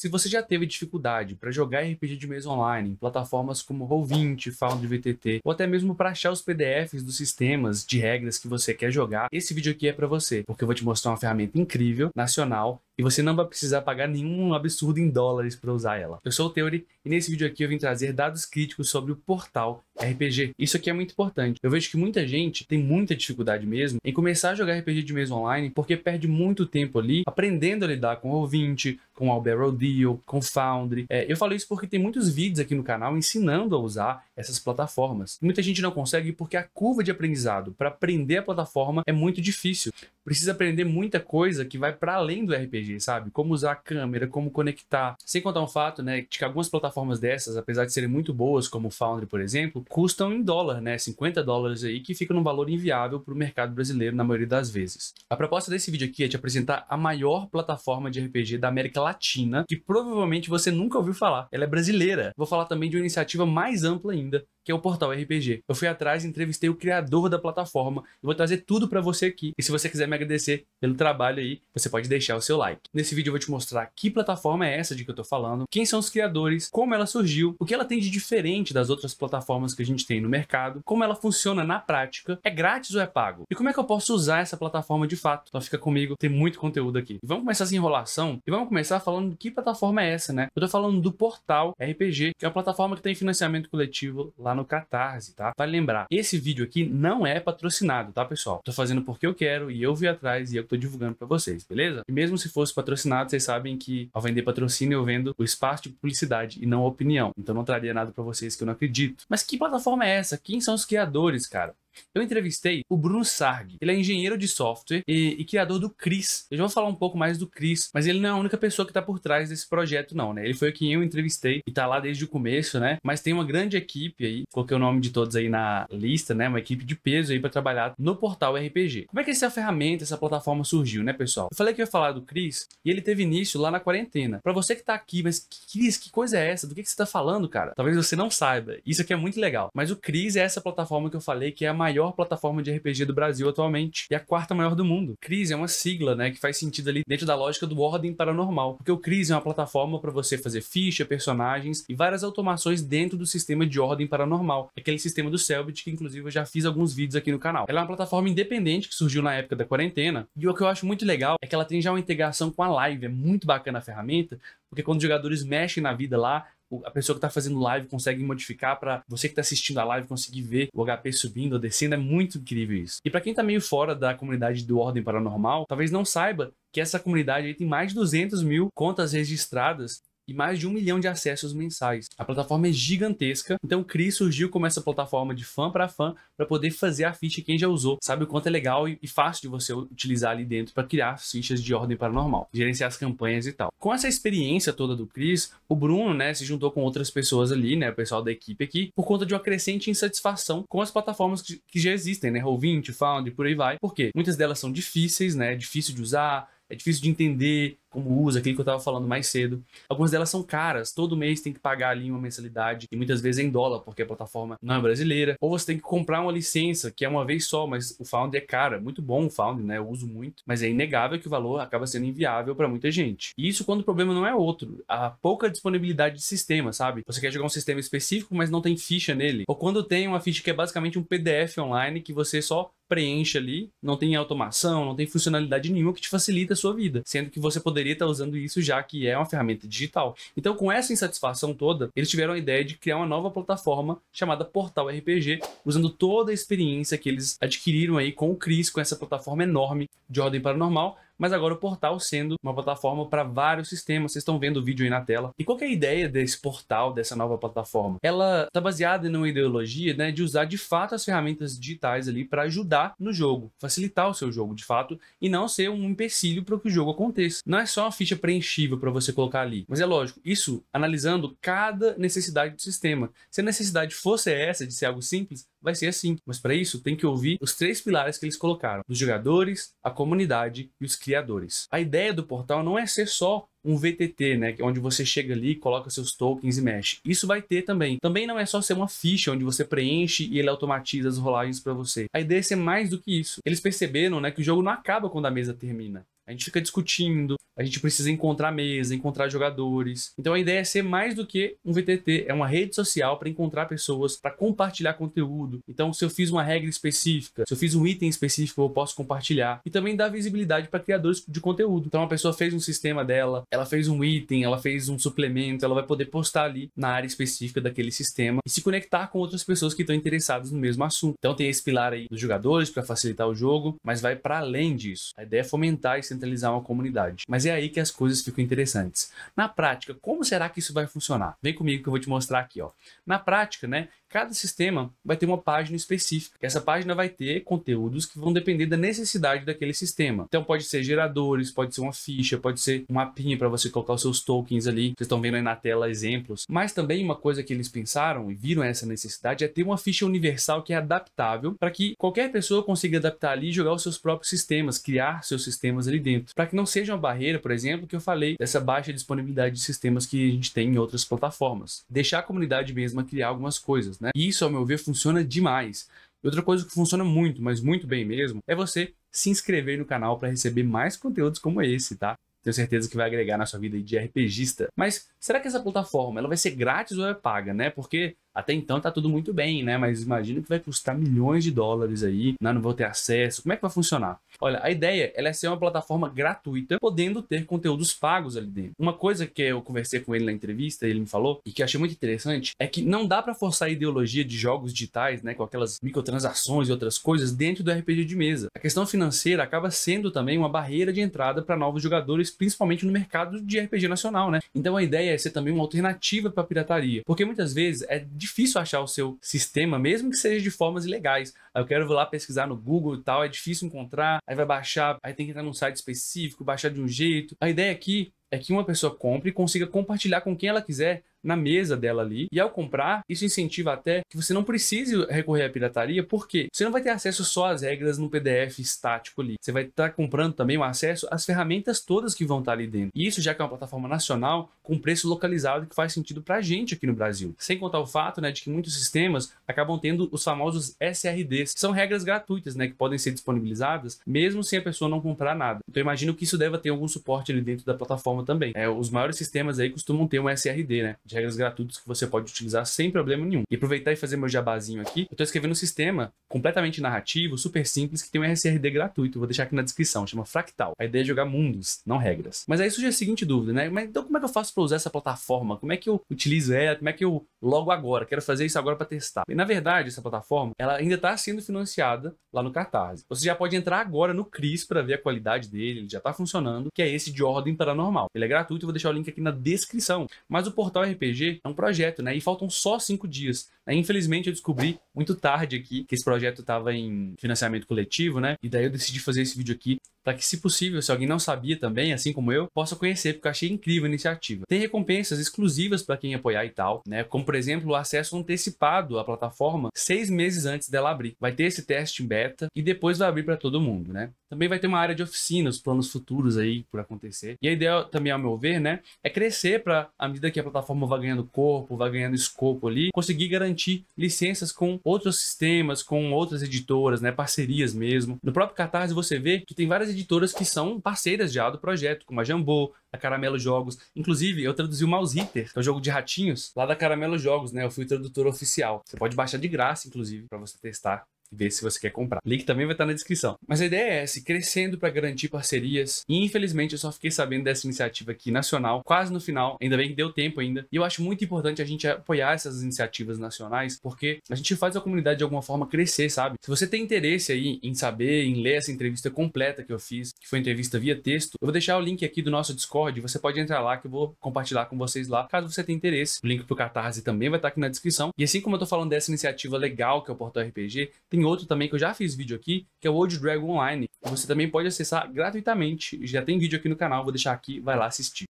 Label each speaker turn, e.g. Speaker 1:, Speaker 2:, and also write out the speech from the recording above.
Speaker 1: Se você já teve dificuldade para jogar RPG de mesa online em plataformas como Roll20, Found VTT ou até mesmo para achar os PDFs dos sistemas de regras que você quer jogar, esse vídeo aqui é para você, porque eu vou te mostrar uma ferramenta incrível, nacional e você não vai precisar pagar nenhum absurdo em dólares para usar ela. Eu sou o Theory, e nesse vídeo aqui eu vim trazer dados críticos sobre o portal RPG. Isso aqui é muito importante. Eu vejo que muita gente tem muita dificuldade mesmo em começar a jogar RPG de mesa online porque perde muito tempo ali aprendendo a lidar com o ouvinte, com o Barrel Deal, com Foundry. É, eu falo isso porque tem muitos vídeos aqui no canal ensinando a usar essas plataformas. Muita gente não consegue porque a curva de aprendizado para aprender a plataforma é muito difícil. Precisa aprender muita coisa que vai para além do RPG, sabe? Como usar a câmera, como conectar. Sem contar um fato, né, de que algumas plataformas dessas, apesar de serem muito boas, como o Foundry, por exemplo, custam em dólar, né? 50 dólares aí, que fica num valor inviável para o mercado brasileiro na maioria das vezes. A proposta desse vídeo aqui é te apresentar a maior plataforma de RPG da América Latina, que provavelmente você nunca ouviu falar. Ela é brasileira. Vou falar também de uma iniciativa mais ampla ainda, que é o Portal RPG. Eu fui atrás, entrevistei o criador da plataforma e vou trazer tudo para você aqui. E se você quiser me agradecer pelo trabalho aí, você pode deixar o seu like. Nesse vídeo eu vou te mostrar que plataforma é essa de que eu tô falando, quem são os criadores, como ela surgiu, o que ela tem de diferente das outras plataformas que a gente tem no mercado, como ela funciona na prática, é grátis ou é pago? E como é que eu posso usar essa plataforma de fato? Então fica comigo, tem muito conteúdo aqui. E vamos começar essa enrolação e vamos começar falando de que plataforma é essa, né? Eu tô falando do Portal RPG, que é uma plataforma que tem financiamento coletivo lá no Catarse, tá? Vale lembrar, esse vídeo aqui não é patrocinado, tá, pessoal? Tô fazendo porque eu quero e eu vi atrás e eu tô divulgando para vocês, beleza? E mesmo se fosse patrocinado, vocês sabem que ao vender patrocínio eu vendo o espaço de publicidade e não a opinião. Então não traria nada para vocês que eu não acredito. Mas que plataforma é essa? Quem são os criadores, cara? Eu entrevistei o Bruno Sarg. Ele é engenheiro de software e, e criador do Cris. Eu já vou falar um pouco mais do Cris, mas ele não é a única pessoa que está por trás desse projeto, não, né? Ele foi quem eu entrevistei e está lá desde o começo, né? Mas tem uma grande equipe aí, coloquei o nome de todos aí na lista, né? Uma equipe de peso aí para trabalhar no portal RPG. Como é que essa ferramenta, essa plataforma surgiu, né, pessoal? Eu falei que eu ia falar do Cris e ele teve início lá na quarentena. Para você que tá aqui, mas Cris, que coisa é essa? Do que, que você tá falando, cara? Talvez você não saiba. Isso aqui é muito legal. Mas o Cris é essa plataforma que eu falei que é a maior maior plataforma de RPG do Brasil atualmente e a quarta maior do mundo. Crise é uma sigla, né, que faz sentido ali dentro da lógica do Ordem Paranormal, porque o Crise é uma plataforma para você fazer ficha, personagens e várias automações dentro do sistema de Ordem Paranormal, aquele sistema do Selbit que inclusive eu já fiz alguns vídeos aqui no canal. Ela é uma plataforma independente que surgiu na época da quarentena e o que eu acho muito legal é que ela tem já uma integração com a live, é muito bacana a ferramenta, porque quando os jogadores mexem na vida lá, a pessoa que está fazendo live consegue modificar para você que está assistindo a live conseguir ver o HP subindo ou descendo. É muito incrível isso. E para quem está meio fora da comunidade do Ordem Paranormal, talvez não saiba que essa comunidade tem mais de 200 mil contas registradas e mais de um milhão de acessos mensais. A plataforma é gigantesca, então o Cris surgiu como essa plataforma de fã para fã para poder fazer a ficha quem já usou. Sabe o quanto é legal e fácil de você utilizar ali dentro para criar fichas de ordem paranormal, gerenciar as campanhas e tal. Com essa experiência toda do Cris, o Bruno, né, se juntou com outras pessoas ali, né, o pessoal da equipe aqui, por conta de uma crescente insatisfação com as plataformas que já existem, né, roll Found e por aí vai. Por quê? Muitas delas são difíceis, né, é difícil de usar, é difícil de entender, como usa, aquilo que eu estava falando mais cedo. Algumas delas são caras, todo mês tem que pagar ali uma mensalidade, e muitas vezes em dólar, porque a plataforma não é brasileira. Ou você tem que comprar uma licença, que é uma vez só, mas o Found é cara. Muito bom o Found, né? Eu uso muito, mas é inegável que o valor acaba sendo inviável para muita gente. E isso quando o problema não é outro, a pouca disponibilidade de sistema, sabe? Você quer jogar um sistema específico, mas não tem ficha nele. Ou quando tem uma ficha que é basicamente um PDF online que você só preenche ali, não tem automação, não tem funcionalidade nenhuma que te facilita a sua vida, sendo que você poderia poderia estar usando isso já que é uma ferramenta digital. Então, com essa insatisfação toda, eles tiveram a ideia de criar uma nova plataforma chamada Portal RPG, usando toda a experiência que eles adquiriram aí com o Chris, com essa plataforma enorme de ordem paranormal, mas agora o portal sendo uma plataforma para vários sistemas. Vocês estão vendo o vídeo aí na tela. E qual é a ideia desse portal, dessa nova plataforma? Ela está baseada numa ideologia né, de usar de fato as ferramentas digitais ali para ajudar no jogo, facilitar o seu jogo de fato e não ser um empecilho para que o jogo aconteça. Não é só uma ficha preenchível para você colocar ali, mas é lógico, isso analisando cada necessidade do sistema. Se a necessidade fosse essa de ser algo simples, vai ser assim. Mas para isso tem que ouvir os três pilares que eles colocaram: os jogadores, a comunidade e os criadores. A ideia do portal não é ser só um VTT, né, é onde você chega ali, coloca seus tokens e mexe. Isso vai ter também. Também não é só ser uma ficha onde você preenche e ele automatiza as rolagens para você. A ideia é ser mais do que isso. Eles perceberam, né, que o jogo não acaba quando a mesa termina. A gente fica discutindo, a gente precisa encontrar mesa, encontrar jogadores. Então a ideia é ser mais do que um VTT, é uma rede social para encontrar pessoas, para compartilhar conteúdo. Então se eu fiz uma regra específica, se eu fiz um item específico, eu posso compartilhar. E também dá visibilidade para criadores de conteúdo. Então a pessoa fez um sistema dela, ela fez um item, ela fez um suplemento, ela vai poder postar ali na área específica daquele sistema e se conectar com outras pessoas que estão interessadas no mesmo assunto. Então tem esse pilar aí dos jogadores para facilitar o jogo, mas vai para além disso. A ideia é fomentar esse centralizar uma comunidade. Mas é aí que as coisas ficam interessantes. Na prática, como será que isso vai funcionar? Vem comigo que eu vou te mostrar aqui. Ó. Na prática, né, cada sistema vai ter uma página específica. Essa página vai ter conteúdos que vão depender da necessidade daquele sistema. Então pode ser geradores, pode ser uma ficha, pode ser um mapinha para você colocar os seus tokens ali. Vocês estão vendo aí na tela exemplos. Mas também uma coisa que eles pensaram e viram essa necessidade é ter uma ficha universal que é adaptável para que qualquer pessoa consiga adaptar ali e jogar os seus próprios sistemas, criar seus sistemas ali dentro dentro, para que não seja uma barreira, por exemplo, que eu falei dessa baixa disponibilidade de sistemas que a gente tem em outras plataformas. Deixar a comunidade mesma criar algumas coisas, né? E isso, ao meu ver, funciona demais. E outra coisa que funciona muito, mas muito bem mesmo, é você se inscrever no canal para receber mais conteúdos como esse, tá? Tenho certeza que vai agregar na sua vida de RPGista. Mas será que essa plataforma ela vai ser grátis ou é paga, né? Porque até então tá tudo muito bem, né? Mas imagina que vai custar milhões de dólares aí, né? não vou ter acesso. Como é que vai funcionar? Olha, a ideia ela é ser uma plataforma gratuita, podendo ter conteúdos pagos ali dentro. Uma coisa que eu conversei com ele na entrevista, ele me falou, e que achei muito interessante, é que não dá para forçar a ideologia de jogos digitais, né, com aquelas microtransações e outras coisas dentro do RPG de mesa. A questão financeira acaba sendo também uma barreira de entrada para novos jogadores, principalmente no mercado de RPG nacional, né? Então a ideia é ser também uma alternativa para pirataria, porque muitas vezes é de difícil achar o seu sistema, mesmo que seja de formas ilegais. Aí eu quero lá pesquisar no Google e tal, é difícil encontrar, aí vai baixar, aí tem que entrar num site específico, baixar de um jeito. A ideia aqui é que uma pessoa compre e consiga compartilhar com quem ela quiser na mesa dela ali. E ao comprar, isso incentiva até que você não precise recorrer à pirataria, porque você não vai ter acesso só às regras no PDF estático ali. Você vai estar comprando também o acesso às ferramentas todas que vão estar ali dentro. E isso, já que é uma plataforma nacional, com preço localizado que faz sentido para a gente aqui no Brasil. Sem contar o fato né, de que muitos sistemas acabam tendo os famosos SRDs, que são regras gratuitas né, que podem ser disponibilizadas mesmo sem a pessoa não comprar nada. Então imagino que isso deva ter algum suporte ali dentro da plataforma também. É, os maiores sistemas aí costumam ter um SRD, né, de regras gratuitas que você pode utilizar sem problema nenhum. E aproveitar e fazer meu jabazinho aqui, eu estou escrevendo um sistema completamente narrativo, super simples, que tem um SRD gratuito, vou deixar aqui na descrição, chama Fractal. A ideia é jogar mundos, não regras. Mas aí surge a seguinte dúvida, né, mas então como é que eu faço para usar essa plataforma? Como é que eu utilizo ela? Como é que eu logo agora quero fazer isso agora para testar? E na verdade, essa plataforma, ela ainda está sendo financiada lá no Catarse. Você já pode entrar agora no Cris para ver a qualidade dele, ele já está funcionando, que é esse de ordem paranormal. Ele é gratuito, eu vou deixar o link aqui na descrição. Mas o Portal RPG é um projeto, né? E faltam só cinco dias Infelizmente, eu descobri muito tarde aqui que esse projeto estava em financiamento coletivo, né? E daí eu decidi fazer esse vídeo aqui para que, se possível, se alguém não sabia também, assim como eu, possa conhecer, porque eu achei incrível a iniciativa. Tem recompensas exclusivas para quem apoiar e tal, né? Como, por exemplo, o acesso antecipado à plataforma seis meses antes dela abrir. Vai ter esse teste em beta e depois vai abrir para todo mundo, né? Também vai ter uma área de oficinas, planos futuros aí por acontecer. E a ideia também, ao meu ver, né, é crescer para, à medida que a plataforma vai ganhando corpo, vai ganhando escopo ali, conseguir garantir licenças com outros sistemas, com outras editoras, né, parcerias mesmo. No próprio Catarse você vê que tem várias editoras que são parceiras já do projeto, como a Jambô, a Caramelo Jogos. Inclusive, eu traduzi o Mouse Hitter, que é um jogo de ratinhos, lá da Caramelo Jogos, né? Eu fui tradutor oficial. Você pode baixar de graça, inclusive, para você testar ver se você quer comprar. Link também vai estar na descrição. Mas a ideia é essa, crescendo para garantir parcerias. E infelizmente eu só fiquei sabendo dessa iniciativa aqui nacional, quase no final, ainda bem que deu tempo ainda. E eu acho muito importante a gente apoiar essas iniciativas nacionais, porque a gente faz a comunidade de alguma forma crescer, sabe? Se você tem interesse aí em saber, em ler essa entrevista completa que eu fiz, que foi entrevista via texto, eu vou deixar o link aqui do nosso Discord, você pode entrar lá que eu vou compartilhar com vocês lá, caso você tenha interesse. O link pro Catarse também vai estar aqui na descrição. E assim como eu tô falando dessa iniciativa legal que é o Portal RPG, tem tem outro também que eu já fiz vídeo aqui, que é o Old Dragon Online. Você também pode acessar gratuitamente. Já tem vídeo aqui no canal, vou deixar aqui, vai lá assistir.